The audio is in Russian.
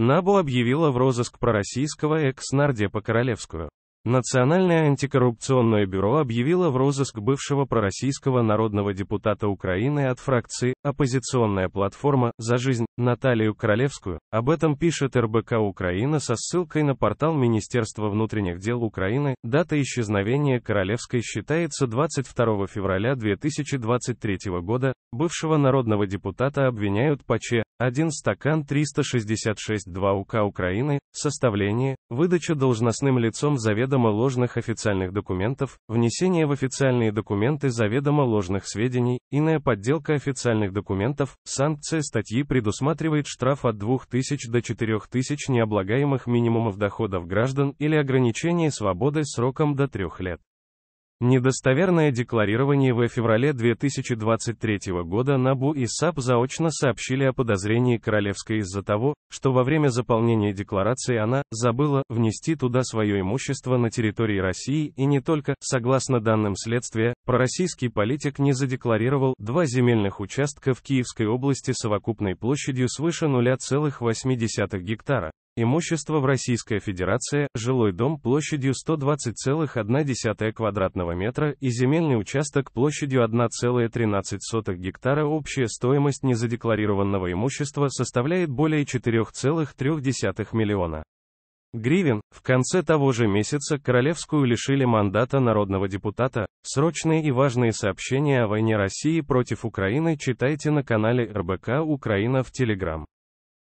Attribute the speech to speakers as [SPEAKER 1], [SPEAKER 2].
[SPEAKER 1] НАБУ объявила в розыск пророссийского экс-нардепа Королевскую. Национальное антикоррупционное бюро объявило в розыск бывшего пророссийского народного депутата Украины от фракции «Оппозиционная платформа за жизнь» Наталью Королевскую. Об этом пишет РБК Украина со ссылкой на портал Министерства внутренних дел Украины. Дата исчезновения Королевской считается 22 февраля 2023 года. Бывшего народного депутата обвиняют по ЧЕ 1 стакан 366-2 УК Украины, составление, выдача должностным лицом заведомо заведомо ложных официальных документов, внесение в официальные документы заведомо ложных сведений, иная подделка официальных документов, санкция статьи предусматривает штраф от 2000 до 4000 необлагаемых минимумов доходов граждан или ограничение свободы сроком до 3 лет. Недостоверное декларирование в феврале 2023 года НАБУ и САП заочно сообщили о подозрении Королевской из-за того, что во время заполнения декларации она забыла внести туда свое имущество на территории России и не только, согласно данным следствия, пророссийский политик не задекларировал два земельных участка в Киевской области совокупной площадью свыше 0,8 гектара. Имущество в Российской Федерации, жилой дом площадью 120,1 квадратного метра и земельный участок площадью 1,13 гектара общая стоимость незадекларированного имущества составляет более 4,3 миллиона гривен. В конце того же месяца Королевскую лишили мандата народного депутата. Срочные и важные сообщения о войне России против Украины читайте на канале РБК Украина в Телеграм.